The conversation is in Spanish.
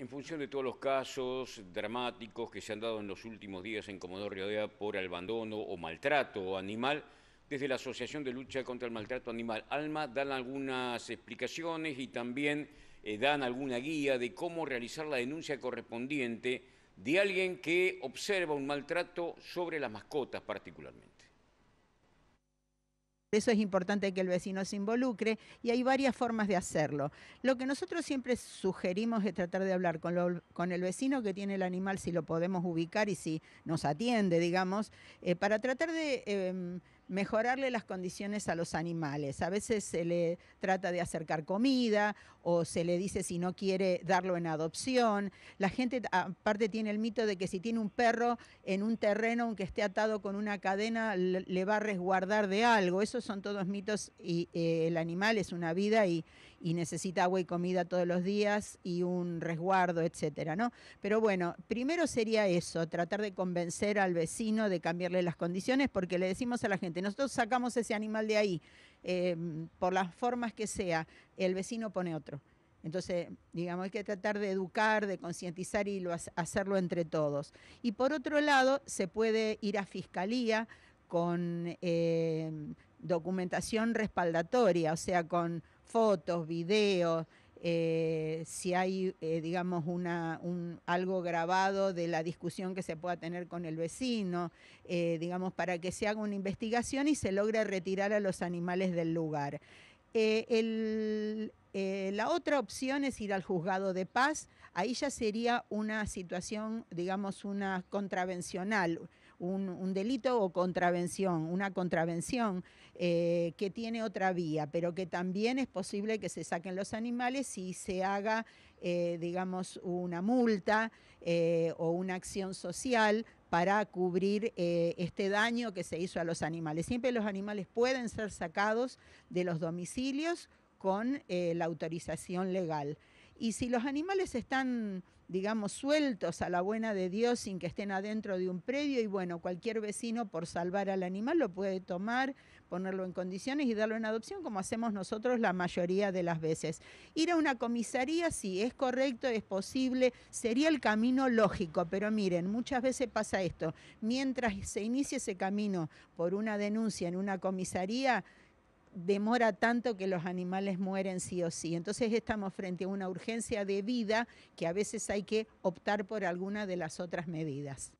En función de todos los casos dramáticos que se han dado en los últimos días en Comodoro Rivadavia por abandono o maltrato animal, desde la Asociación de Lucha contra el Maltrato Animal ALMA dan algunas explicaciones y también eh, dan alguna guía de cómo realizar la denuncia correspondiente de alguien que observa un maltrato sobre las mascotas particularmente eso es importante que el vecino se involucre y hay varias formas de hacerlo. Lo que nosotros siempre sugerimos es tratar de hablar con, lo, con el vecino que tiene el animal, si lo podemos ubicar y si nos atiende, digamos, eh, para tratar de... Em, mejorarle las condiciones a los animales. A veces se le trata de acercar comida o se le dice si no quiere darlo en adopción. La gente aparte tiene el mito de que si tiene un perro en un terreno, aunque esté atado con una cadena, le va a resguardar de algo. Esos son todos mitos y eh, el animal es una vida y, y necesita agua y comida todos los días y un resguardo, etcétera, ¿no? Pero bueno, primero sería eso, tratar de convencer al vecino de cambiarle las condiciones porque le decimos a la gente nosotros sacamos ese animal de ahí, em, por las formas que sea, el vecino pone otro. Entonces, digamos, hay que tratar de educar, de concientizar y hacerlo entre todos. Y por otro lado, se puede ir a fiscalía con em, documentación respaldatoria, o sea, con fotos, videos, eh, si hay, eh, digamos, algo grabado de la discusión que se pueda tener con el vecino, eh, digamos, para que se haga una investigación y se logre retirar a los animales del lugar. la otra opción es ir al juzgado de paz, ahí ya sería una situación, digamos, una contravencional, un, delito o contravención, una contravención eh, que tiene otra vía, pero que también es posible que se saquen los animales y se haga, eh, digamos, una multa eh, o una acción social para cubrir este daño que se hizo a los animales. Siempre los animales pueden ser sacados de los domicilios con la autorización legal. Y si los animales están, digamos, sueltos a la buena de Dios sin que estén adentro de un predio, y bueno, cualquier vecino por salvar al animal lo puede tomar, ponerlo en condiciones y darlo en adopción, como hacemos nosotros la mayoría de las veces. Ir a una comisaría, sí, es correcto, es posible, sería el camino lógico, pero miren, muchas veces pasa esto. Mientras se inicia ese camino por una denuncia en una comisaría, demora tanto que los animales mueren sí o sí. Entonces estamos frente a una urgencia de vida que a veces hay que optar por alguna de las otras medidas.